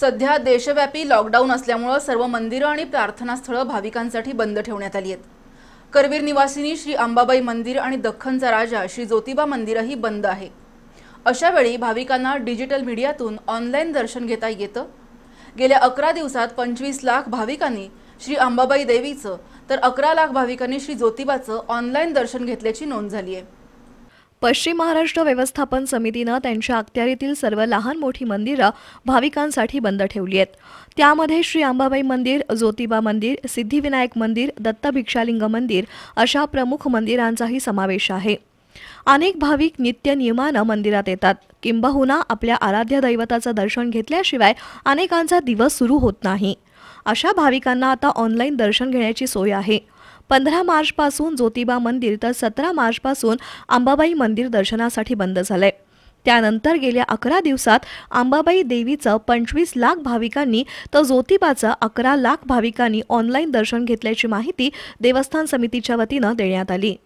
सध्या देशव्यापी लॉकडाऊन असल्यामुळं सर्व मंदिरं आणि प्रार्थनास्थळं भाविकांसाठी बंद ठेवण्यात आली आहेत करवीर निवासिनी श्री अंबाबाई मंदिर आणि दख्खनचा राजा श्री ज्योतिबा मंदिरही बंद आहे अशावेळी भाविकांना डिजिटल मीडियातून ऑनलाईन दर्शन घेता येतं गेल्या अकरा दिवसात पंचवीस लाख भाविकांनी श्री अंबाबाई देवीचं तर अकरा लाख भाविकांनी श्री ज्योतिबाचं ऑनलाईन दर्शन घेतल्याची नोंद झाली आहे पश्चिम महाराष्ट्र व्यवस्थापन समितीनं त्यांच्या अखत्यारीतील सर्व लहान मोठी मंदिरं भाविकांसाठी बंद ठेवली आहेत त्यामध्ये श्री अंबाबाई मंदिर ज्योतिबा मंदिर सिद्धिविनायक मंदिर दत्त भिक्षालिंग मंदिर अशा प्रमुख मंदिरांचाही समावेश आहे अनेक भाविक नित्य नियमानं मंदिरात येतात किंबहुना आपल्या आराध्य दैवताचं दर्शन घेतल्याशिवाय अनेकांचा दिवस सुरू होत नाही अशा भाविकांना आता ऑनलाईन दर्शन घेण्याची सोय आहे पंधरा मार्चपासून ज्योतिबा मंदिर तर सतरा मार्चपासून अंबाबाई मंदिर दर्शनासाठी बंद झालंय त्यानंतर गेल्या अकरा दिवसात अंबाबाई देवीचं पंचवीस लाख भाविकांनी तर ज्योतिबाचं अकरा लाख भाविकांनी ऑनलाईन दर्शन घेतल्याची माहिती देवस्थान समितीच्या वतीनं देण्यात आली